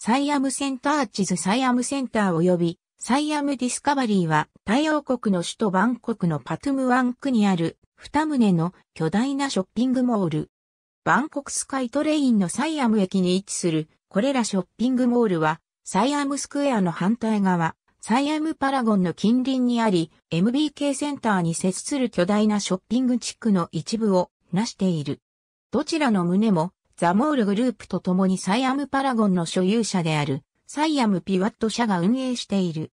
サイアムセンターチズサイアムセンター及びサイアムディスカバリーは太陽国の首都バンコクのパトゥムワン区にある二棟の巨大なショッピングモール。バンコクスカイトレインのサイアム駅に位置するこれらショッピングモールはサイアムスクエアの反対側、サイアムパラゴンの近隣にあり、MBK センターに接する巨大なショッピング地区の一部をなしている。どちらの棟もザモールグループと共にサイアムパラゴンの所有者である、サイアムピワット社が運営している。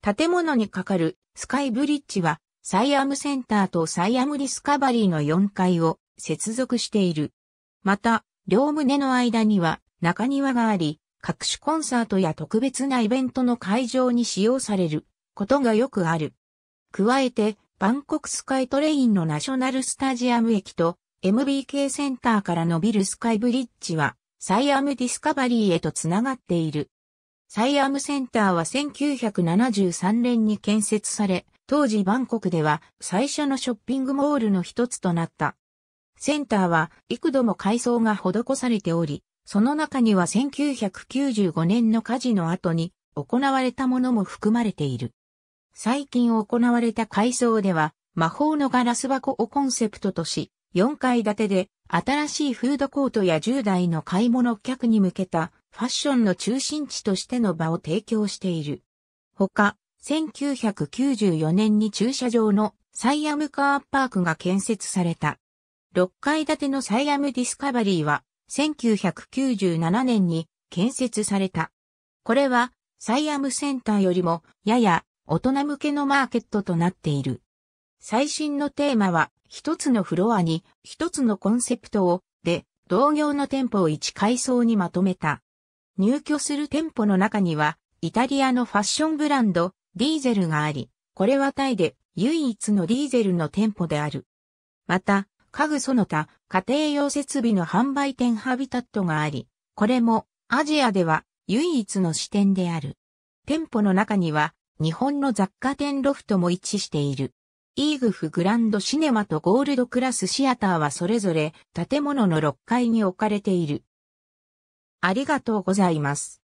建物に架かるスカイブリッジは、サイアムセンターとサイアムディスカバリーの4階を接続している。また、両棟の間には中庭があり、各種コンサートや特別なイベントの会場に使用されることがよくある。加えて、バンコクスカイトレインのナショナルスタジアム駅と MBK センターから伸びるスカイブリッジは、サイアムディスカバリーへとつながっている。サイアムセンターは1973年に建設され、当時バンコクでは最初のショッピングモールの一つとなった。センターは幾度も改装が施されており、その中には1995年の火事の後に行われたものも含まれている。最近行われた改装では、魔法のガラス箱をコンセプトとし、4階建てで、新しいフードコートや10代の買い物客に向けたファッションの中心地としての場を提供している。ほか、1994年に駐車場のサイアムカーパークが建設された。6階建てのサイアムディスカバリーは1997年に建設された。これはサイアムセンターよりもやや大人向けのマーケットとなっている。最新のテーマは、一つのフロアに、一つのコンセプトを、で、同業の店舗を一階層にまとめた。入居する店舗の中には、イタリアのファッションブランド、ディーゼルがあり、これはタイで唯一のディーゼルの店舗である。また、家具その他、家庭用設備の販売店ハビタットがあり、これもアジアでは唯一の支店である。店舗の中には、日本の雑貨店ロフトも一致している。イーグフグランドシネマとゴールドクラスシアターはそれぞれ建物の6階に置かれている。ありがとうございます。